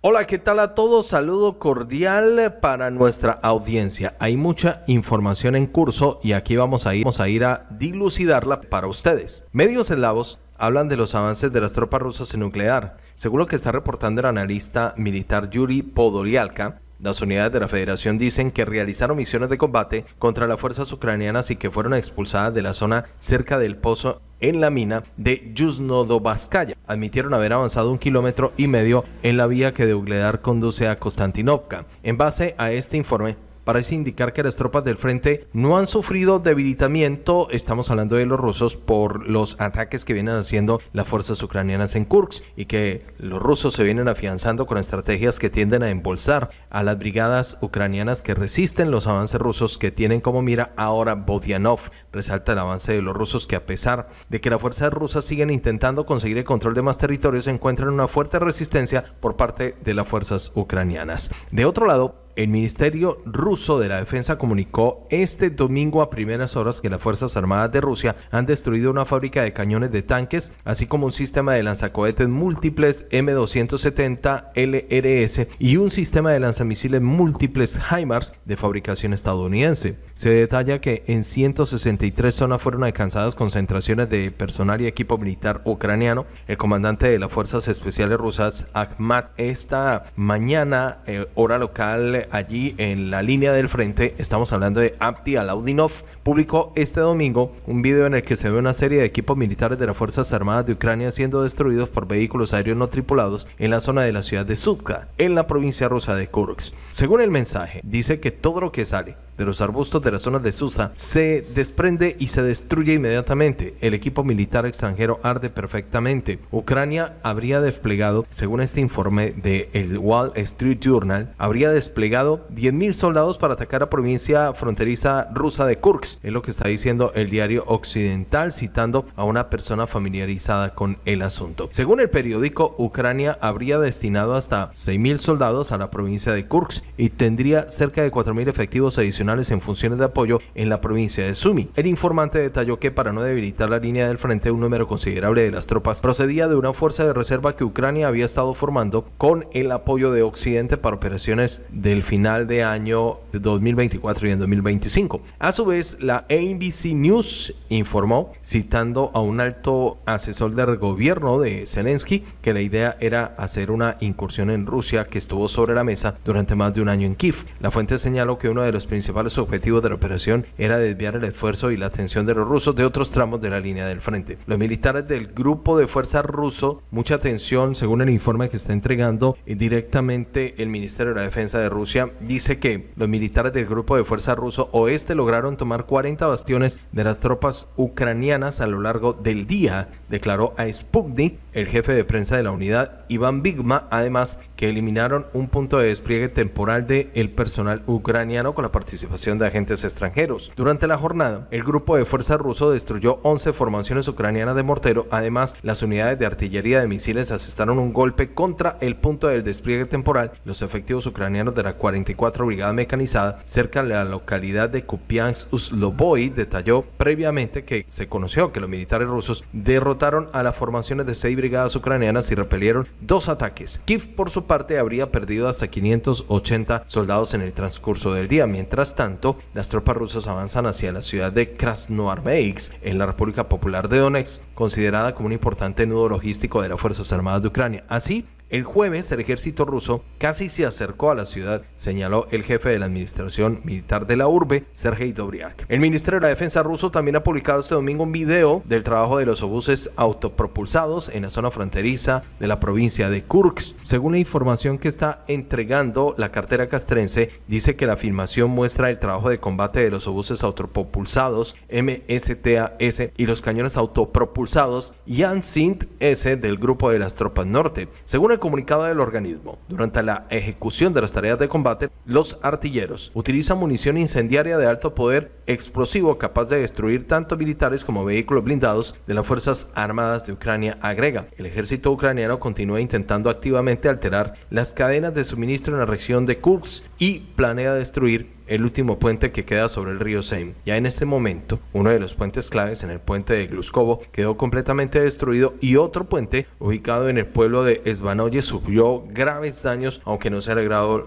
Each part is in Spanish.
Hola, ¿qué tal a todos? Saludo cordial para nuestra audiencia. Hay mucha información en curso y aquí vamos a ir, a, ir a dilucidarla para ustedes. Medios eslavos hablan de los avances de las tropas rusas en nuclear. Según lo que está reportando el analista militar Yuri Podolialka, las unidades de la federación dicen que realizaron misiones de combate contra las fuerzas ucranianas y que fueron expulsadas de la zona cerca del pozo en la mina de Yuznodobaskaya. Admitieron haber avanzado un kilómetro y medio en la vía que de Ugledar conduce a Konstantinovka. En base a este informe, parece indicar que las tropas del frente no han sufrido debilitamiento, estamos hablando de los rusos, por los ataques que vienen haciendo las fuerzas ucranianas en Kursk y que los rusos se vienen afianzando con estrategias que tienden a embolsar a las brigadas ucranianas que resisten los avances rusos que tienen como mira ahora Bodianov. Resalta el avance de los rusos que a pesar de que las fuerzas rusas siguen intentando conseguir el control de más territorios, encuentran una fuerte resistencia por parte de las fuerzas ucranianas. De otro lado, el Ministerio ruso de la Defensa comunicó este domingo a primeras horas que las Fuerzas Armadas de Rusia han destruido una fábrica de cañones de tanques, así como un sistema de lanzacohetes múltiples M270 LRS y un sistema de lanzamisiles múltiples HIMARS de fabricación estadounidense. Se detalla que en 163 zonas fueron alcanzadas concentraciones de personal y equipo militar ucraniano. El comandante de las Fuerzas Especiales Rusas, Akhmat, esta mañana, eh, hora local, allí en la línea del frente. Estamos hablando de Apti Alaudinov. Publicó este domingo un video en el que se ve una serie de equipos militares de las Fuerzas Armadas de Ucrania siendo destruidos por vehículos aéreos no tripulados en la zona de la ciudad de Sudka, en la provincia rusa de Kursk. Según el mensaje, dice que todo lo que sale de los arbustos de la zona de Susa se desprende y se destruye inmediatamente. El equipo militar extranjero arde perfectamente. Ucrania habría desplegado, según este informe del Wall Street Journal, habría desplegado 10.000 soldados para atacar a provincia fronteriza rusa de Kursk. Es lo que está diciendo el diario Occidental, citando a una persona familiarizada con el asunto. Según el periódico, Ucrania habría destinado hasta 6.000 soldados a la provincia de Kursk y tendría cerca de 4.000 efectivos adicionales en funciones de apoyo en la provincia de Sumi. El informante detalló que para no debilitar la línea del frente, un número considerable de las tropas procedía de una fuerza de reserva que Ucrania había estado formando con el apoyo de Occidente para operaciones del final de año de 2024 y en 2025. A su vez, la ABC News informó, citando a un alto asesor del gobierno de Zelensky, que la idea era hacer una incursión en Rusia que estuvo sobre la mesa durante más de un año en Kiev. La fuente señaló que uno de los principales objetivos de la operación era desviar el esfuerzo y la atención de los rusos de otros tramos de la línea del frente. Los militares del grupo de fuerza ruso, mucha atención según el informe que está entregando eh, directamente el Ministerio de la Defensa de Rusia dice que los militares del grupo de fuerza ruso oeste lograron tomar 40 bastiones de las tropas ucranianas a lo largo del día, declaró a Sputnik el jefe de prensa de la unidad, Iván Bigma, además que eliminaron un punto de despliegue temporal del de personal ucraniano con la participación de agentes extranjeros. Durante la jornada, el grupo de fuerza ruso destruyó 11 formaciones ucranianas de mortero, además las unidades de artillería de misiles asestaron un golpe contra el punto del despliegue temporal. Los efectivos ucranianos de la 44 brigadas Mecanizada cerca de la localidad de Kupiansk-Usloboy, detalló previamente que se conoció que los militares rusos derrotaron a las formaciones de seis brigadas ucranianas y repelieron dos ataques. Kiev, por su parte, habría perdido hasta 580 soldados en el transcurso del día. Mientras tanto, las tropas rusas avanzan hacia la ciudad de Krasnoyarsk en la República Popular de Donetsk, considerada como un importante nudo logístico de las Fuerzas Armadas de Ucrania. Así, el jueves el ejército ruso casi se acercó a la ciudad, señaló el jefe de la administración militar de la urbe, Sergei Dobriak. El ministro de la Defensa ruso también ha publicado este domingo un video del trabajo de los obuses autopropulsados en la zona fronteriza de la provincia de Kursk. Según la información que está entregando la cartera castrense, dice que la filmación muestra el trabajo de combate de los obuses autopropulsados MSTAS y los cañones autopropulsados Yansint S del grupo de las tropas norte. Según comunicado del organismo, durante la ejecución de las tareas de combate, los artilleros utilizan munición incendiaria de alto poder explosivo capaz de destruir tanto militares como vehículos blindados de las Fuerzas Armadas de Ucrania, agrega. El ejército ucraniano continúa intentando activamente alterar las cadenas de suministro en la región de Kursk y planea destruir el último puente que queda sobre el río Seim. Ya en este momento, uno de los puentes claves en el puente de Gluskovo quedó completamente destruido y otro puente ubicado en el pueblo de Esbanoye sufrió graves daños, aunque no se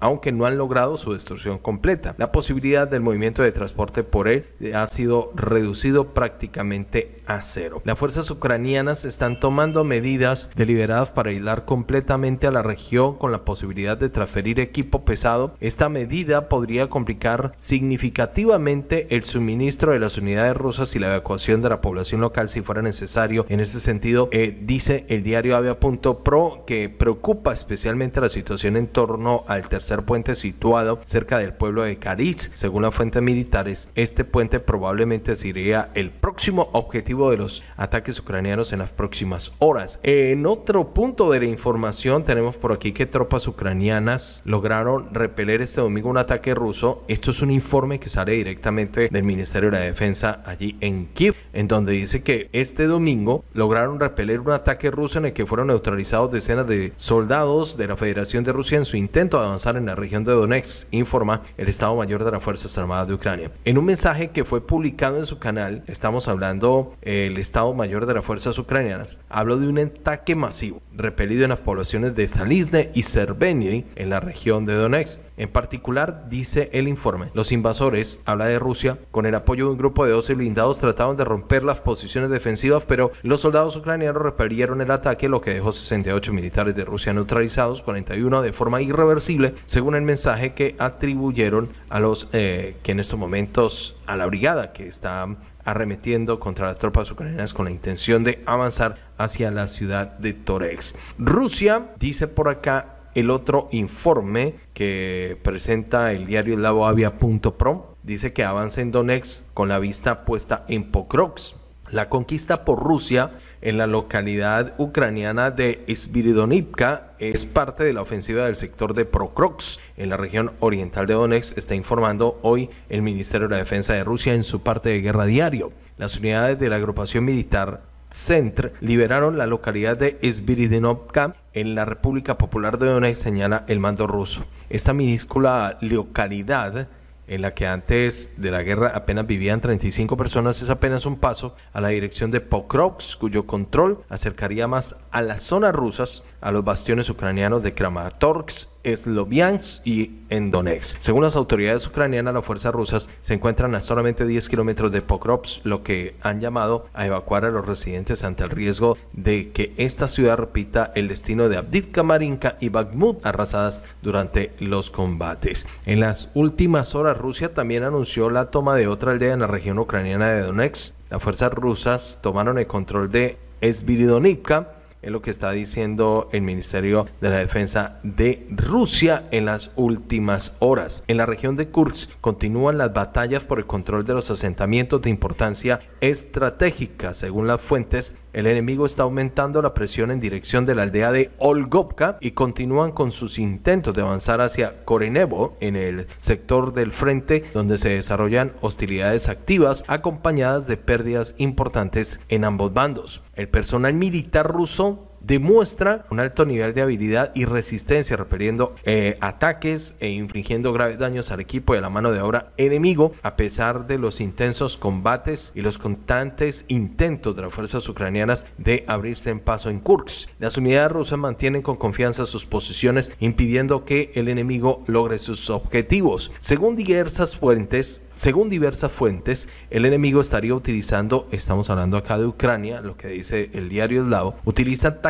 aunque no han logrado su destrucción completa. La posibilidad del movimiento de transporte por él ha sido reducido prácticamente a cero. Las fuerzas ucranianas están tomando medidas deliberadas para aislar completamente a la región con la posibilidad de transferir equipo pesado. Esta medida podría complicar significativamente el suministro de las unidades rusas y la evacuación de la población local si fuera necesario. En ese sentido, eh, dice el diario Avia.pro que preocupa especialmente la situación en torno al tercer puente situado cerca del pueblo de Karich. Según las fuentes militares, este puente probablemente sería el próximo objetivo de los ataques ucranianos en las próximas horas. En otro punto de la información tenemos por aquí que tropas ucranianas lograron repeler este domingo un ataque ruso. Esto es un informe que sale directamente del Ministerio de la Defensa allí en Kiev en donde dice que este domingo lograron repeler un ataque ruso en el que fueron neutralizados decenas de soldados de la Federación de Rusia en su intento de avanzar en la región de Donetsk, informa el Estado Mayor de las Fuerzas Armadas de Ucrania. En un mensaje que fue publicado en su canal, estamos hablando el Estado Mayor de las Fuerzas Ucranianas, habló de un ataque masivo repelido en las poblaciones de Salizne y Serbeny en la región de Donetsk. En particular, dice el informe, los invasores, habla de Rusia, con el apoyo de un grupo de 12 blindados trataron de romper las posiciones defensivas, pero los soldados ucranianos repelieron el ataque, lo que dejó 68 militares de Rusia neutralizados, 41 de forma irreversible, según el mensaje que atribuyeron a los eh, que en estos momentos a la brigada que está arremetiendo contra las tropas ucranianas con la intención de avanzar hacia la ciudad de Torex. Rusia, dice por acá, el otro informe que presenta el diario lavoavia.pro dice que avanza en Donetsk con la vista puesta en Pokrovsk. La conquista por Rusia en la localidad ucraniana de Sviridonivka es parte de la ofensiva del sector de Prokroks en la región oriental de Donetsk, está informando hoy el Ministerio de la Defensa de Rusia en su parte de guerra diario. Las unidades de la agrupación militar Centr liberaron la localidad de Sviridinovka en la República Popular de Donetsk, señala el mando ruso. Esta minúscula localidad en la que antes de la guerra apenas vivían 35 personas, es apenas un paso a la dirección de Pokrovsk, cuyo control acercaría más a las zonas rusas, a los bastiones ucranianos de Kramatorsk Sloviansk y en Donetsk. Según las autoridades ucranianas, las fuerzas rusas se encuentran a solamente 10 kilómetros de Pokrovsk, lo que han llamado a evacuar a los residentes ante el riesgo de que esta ciudad repita el destino de Abditka, Marinka y Bakhmut arrasadas durante los combates. En las últimas horas, Rusia también anunció la toma de otra aldea en la región ucraniana de Donetsk. Las fuerzas rusas tomaron el control de Sviridonivka, es lo que está diciendo el Ministerio de la Defensa de Rusia en las últimas horas. En la región de Kursk continúan las batallas por el control de los asentamientos de importancia estratégica, según las fuentes el enemigo está aumentando la presión en dirección de la aldea de Olgopka y continúan con sus intentos de avanzar hacia Korenevo en el sector del frente donde se desarrollan hostilidades activas acompañadas de pérdidas importantes en ambos bandos. El personal militar ruso demuestra un alto nivel de habilidad y resistencia repeliendo eh, ataques e infringiendo graves daños al equipo de la mano de obra enemigo a pesar de los intensos combates y los constantes intentos de las fuerzas ucranianas de abrirse en paso en Kursk. Las unidades rusas mantienen con confianza sus posiciones impidiendo que el enemigo logre sus objetivos. Según diversas fuentes, según diversas fuentes, el enemigo estaría utilizando, estamos hablando acá de Ucrania, lo que dice el diario eslavo, utiliza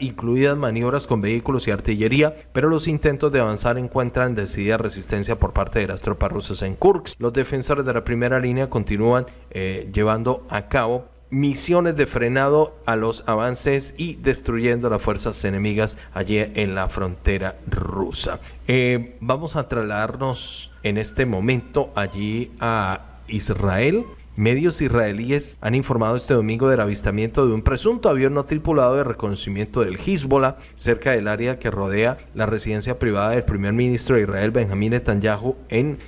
incluidas maniobras con vehículos y artillería, pero los intentos de avanzar encuentran decidida resistencia por parte de las tropas rusas en Kursk. Los defensores de la primera línea continúan eh, llevando a cabo misiones de frenado a los avances y destruyendo las fuerzas enemigas allí en la frontera rusa. Eh, vamos a trasladarnos en este momento allí a Israel Medios israelíes han informado este domingo del avistamiento de un presunto avión no tripulado de reconocimiento del Hezbollah cerca del área que rodea la residencia privada del primer ministro de Israel Benjamín Netanyahu en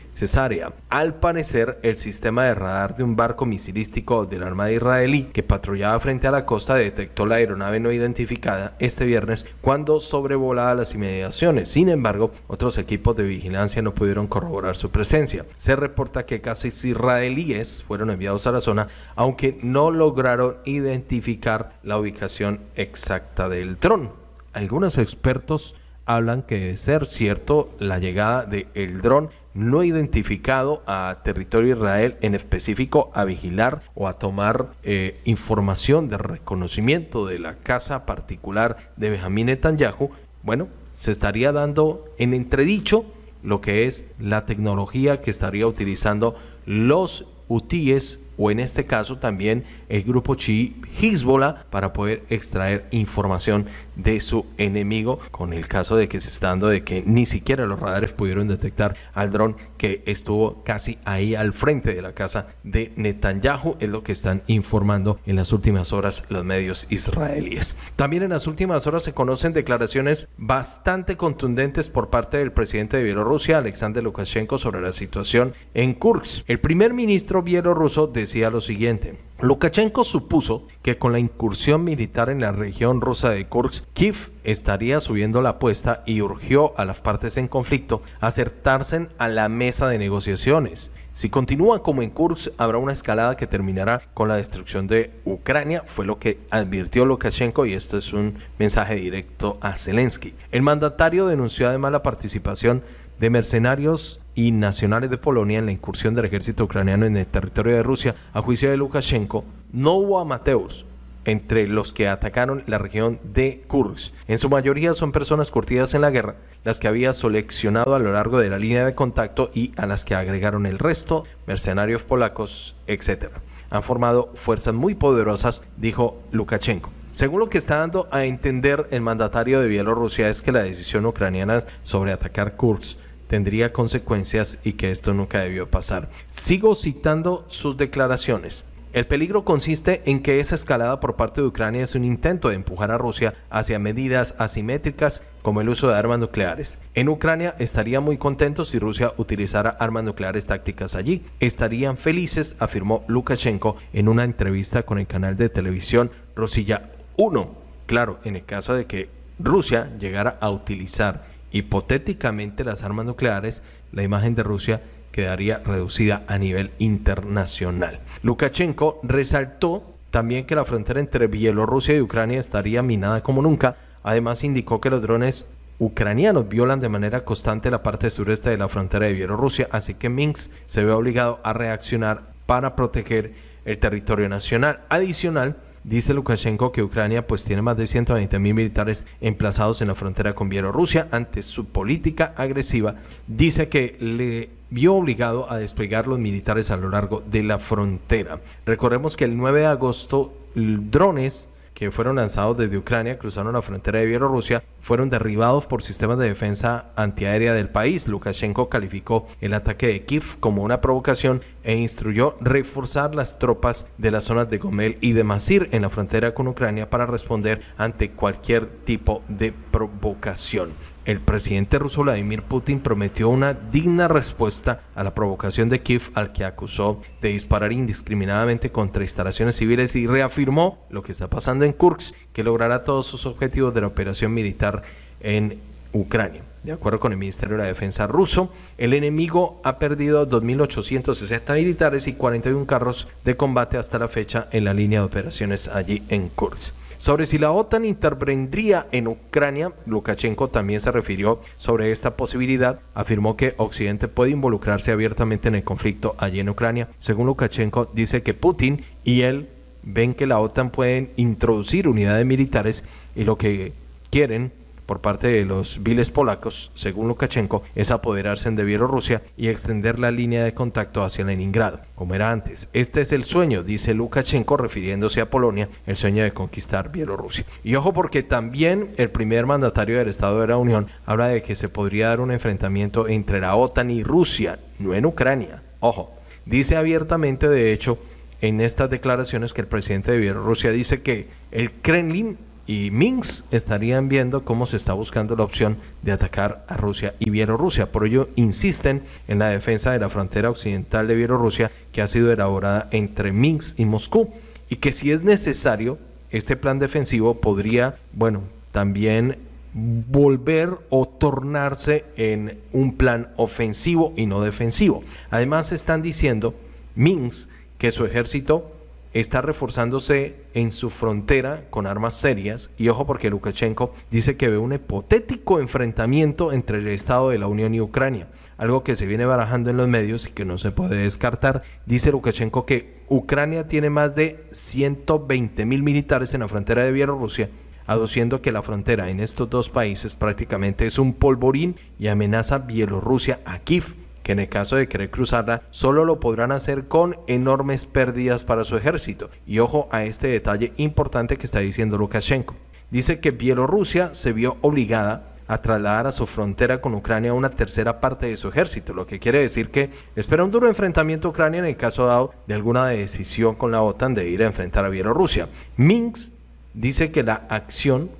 al parecer, el sistema de radar de un barco misilístico de la Armada israelí que patrullaba frente a la costa detectó la aeronave no identificada este viernes cuando sobrevolaba las inmediaciones. Sin embargo, otros equipos de vigilancia no pudieron corroborar su presencia. Se reporta que casi israelíes fueron enviados a la zona, aunque no lograron identificar la ubicación exacta del dron. Algunos expertos hablan que de ser cierto la llegada del el dron no identificado a territorio Israel, en específico a vigilar o a tomar eh, información de reconocimiento de la casa particular de Benjamín Netanyahu, bueno, se estaría dando en entredicho lo que es la tecnología que estaría utilizando los UTIES o en este caso también el grupo Chi Hisbola para poder extraer información de su enemigo con el caso de que se está dando de que ni siquiera los radares pudieron detectar al dron que estuvo casi ahí al frente de la casa de Netanyahu, es lo que están informando en las últimas horas los medios israelíes. También en las últimas horas se conocen declaraciones bastante contundentes por parte del presidente de Bielorrusia, Alexander Lukashenko, sobre la situación en Kursk. El primer ministro bielorruso decía lo siguiente, Lukashenko supuso que con la incursión militar en la región rusa de Kursk, Kiev estaría subiendo la apuesta y urgió a las partes en conflicto a acertarse a la mesa de negociaciones. Si continúa como en Kursk, habrá una escalada que terminará con la destrucción de Ucrania, fue lo que advirtió Lukashenko y esto es un mensaje directo a Zelensky. El mandatario denunció además la participación de mercenarios y nacionales de Polonia en la incursión del ejército ucraniano en el territorio de Rusia, a juicio de Lukashenko, no hubo amateurs entre los que atacaron la región de Kursk. En su mayoría son personas curtidas en la guerra, las que había seleccionado a lo largo de la línea de contacto y a las que agregaron el resto, mercenarios polacos, etc. Han formado fuerzas muy poderosas, dijo Lukashenko. Según lo que está dando a entender el mandatario de Bielorrusia es que la decisión ucraniana sobre atacar Kursk tendría consecuencias y que esto nunca debió pasar. Sigo citando sus declaraciones. El peligro consiste en que esa escalada por parte de Ucrania es un intento de empujar a Rusia hacia medidas asimétricas como el uso de armas nucleares. En Ucrania estaría muy contento si Rusia utilizara armas nucleares tácticas allí. Estarían felices, afirmó Lukashenko en una entrevista con el canal de televisión Rosilla 1. Claro, en el caso de que Rusia llegara a utilizar hipotéticamente las armas nucleares, la imagen de Rusia quedaría reducida a nivel internacional. Lukashenko resaltó también que la frontera entre Bielorrusia y Ucrania estaría minada como nunca. Además indicó que los drones ucranianos violan de manera constante la parte sureste de la frontera de Bielorrusia, así que Minsk se ve obligado a reaccionar para proteger el territorio nacional. Adicional, Dice Lukashenko que Ucrania pues tiene más de 120 mil militares emplazados en la frontera con Bielorrusia ante su política agresiva. Dice que le vio obligado a desplegar los militares a lo largo de la frontera. Recordemos que el 9 de agosto drones que fueron lanzados desde Ucrania, cruzaron la frontera de Bielorrusia, fueron derribados por sistemas de defensa antiaérea del país. Lukashenko calificó el ataque de Kiev como una provocación e instruyó reforzar las tropas de las zonas de Gomel y de Masir en la frontera con Ucrania para responder ante cualquier tipo de provocación. El presidente ruso Vladimir Putin prometió una digna respuesta a la provocación de Kiev al que acusó de disparar indiscriminadamente contra instalaciones civiles y reafirmó lo que está pasando en Kursk, que logrará todos sus objetivos de la operación militar en Ucrania. De acuerdo con el Ministerio de la Defensa ruso, el enemigo ha perdido 2.860 militares y 41 carros de combate hasta la fecha en la línea de operaciones allí en Kursk. Sobre si la OTAN intervendría en Ucrania, Lukashenko también se refirió sobre esta posibilidad, afirmó que Occidente puede involucrarse abiertamente en el conflicto allí en Ucrania. Según Lukashenko, dice que Putin y él ven que la OTAN pueden introducir unidades militares y lo que quieren por parte de los viles polacos, según Lukashenko, es apoderarse de Bielorrusia y extender la línea de contacto hacia Leningrado, como era antes. Este es el sueño, dice Lukashenko refiriéndose a Polonia, el sueño de conquistar Bielorrusia. Y ojo porque también el primer mandatario del Estado de la Unión habla de que se podría dar un enfrentamiento entre la OTAN y Rusia, no en Ucrania. Ojo, dice abiertamente de hecho en estas declaraciones que el presidente de Bielorrusia dice que el Kremlin y Minsk estarían viendo cómo se está buscando la opción de atacar a Rusia y Bielorrusia. Por ello insisten en la defensa de la frontera occidental de Bielorrusia que ha sido elaborada entre Minsk y Moscú y que si es necesario este plan defensivo podría, bueno, también volver o tornarse en un plan ofensivo y no defensivo. Además están diciendo Minsk que su ejército está reforzándose en su frontera con armas serias y ojo porque Lukashenko dice que ve un hipotético enfrentamiento entre el Estado de la Unión y Ucrania, algo que se viene barajando en los medios y que no se puede descartar. Dice Lukashenko que Ucrania tiene más de 120 mil militares en la frontera de Bielorrusia aduciendo que la frontera en estos dos países prácticamente es un polvorín y amenaza Bielorrusia a Kiev que en el caso de querer cruzarla solo lo podrán hacer con enormes pérdidas para su ejército. Y ojo a este detalle importante que está diciendo Lukashenko. Dice que Bielorrusia se vio obligada a trasladar a su frontera con Ucrania una tercera parte de su ejército, lo que quiere decir que espera un duro enfrentamiento a Ucrania en el caso dado de alguna decisión con la OTAN de ir a enfrentar a Bielorrusia. Minsk dice que la acción,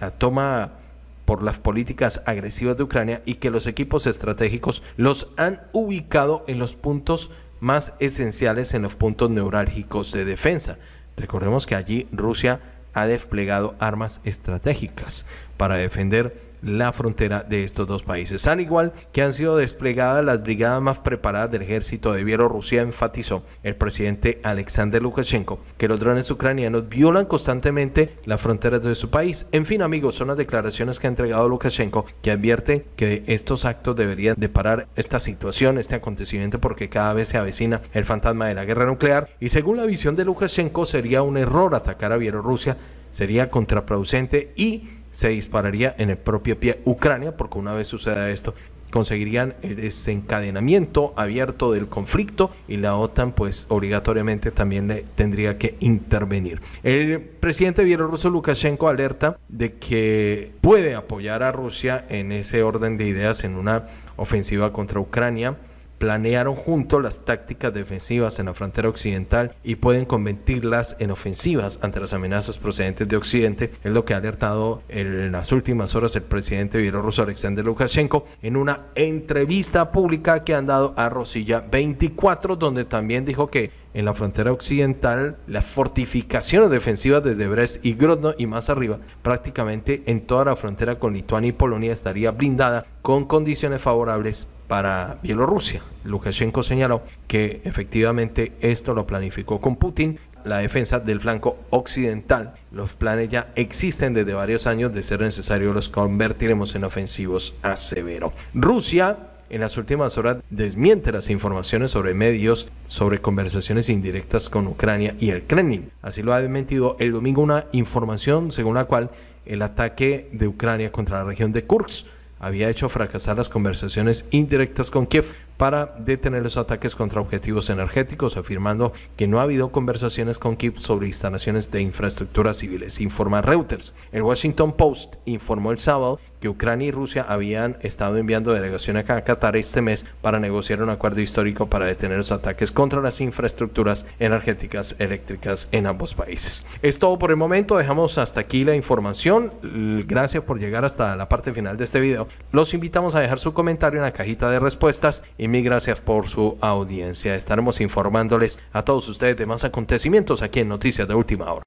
la toma por las políticas agresivas de Ucrania y que los equipos estratégicos los han ubicado en los puntos más esenciales, en los puntos neurálgicos de defensa. Recordemos que allí Rusia ha desplegado armas estratégicas para defender la frontera de estos dos países. Al igual que han sido desplegadas las brigadas más preparadas del ejército de Bielorrusia, enfatizó el presidente Alexander Lukashenko que los drones ucranianos violan constantemente las fronteras de su país. En fin, amigos, son las declaraciones que ha entregado Lukashenko que advierte que estos actos deberían de parar esta situación, este acontecimiento, porque cada vez se avecina el fantasma de la guerra nuclear y según la visión de Lukashenko sería un error atacar a Bielorrusia, sería contraproducente y se dispararía en el propio pie Ucrania, porque una vez suceda esto, conseguirían el desencadenamiento abierto del conflicto y la OTAN pues obligatoriamente también le tendría que intervenir. El presidente bielorruso Lukashenko alerta de que puede apoyar a Rusia en ese orden de ideas en una ofensiva contra Ucrania planearon juntos las tácticas defensivas en la frontera occidental y pueden convertirlas en ofensivas ante las amenazas procedentes de Occidente, es lo que ha alertado en las últimas horas el presidente bielorruso Alexander Lukashenko en una entrevista pública que han dado a Rosilla 24, donde también dijo que en la frontera occidental, las fortificaciones defensivas desde Brest y Grodno y más arriba, prácticamente en toda la frontera con Lituania y Polonia estaría blindada con condiciones favorables para Bielorrusia. Lukashenko señaló que efectivamente esto lo planificó con Putin, la defensa del flanco occidental. Los planes ya existen desde varios años, de ser necesario los convertiremos en ofensivos, a severo. Rusia en las últimas horas desmiente las informaciones sobre medios sobre conversaciones indirectas con Ucrania y el Kremlin. Así lo ha desmentido el domingo una información según la cual el ataque de Ucrania contra la región de Kursk había hecho fracasar las conversaciones indirectas con Kiev para detener los ataques contra objetivos energéticos, afirmando que no ha habido conversaciones con Kiev sobre instalaciones de infraestructuras civiles, informa Reuters. El Washington Post informó el sábado Ucrania y Rusia habían estado enviando delegación a Qatar este mes para negociar un acuerdo histórico para detener los ataques contra las infraestructuras energéticas eléctricas en ambos países. Es todo por el momento, dejamos hasta aquí la información. Gracias por llegar hasta la parte final de este video. Los invitamos a dejar su comentario en la cajita de respuestas y mil gracias por su audiencia. Estaremos informándoles a todos ustedes de más acontecimientos aquí en Noticias de Última Hora.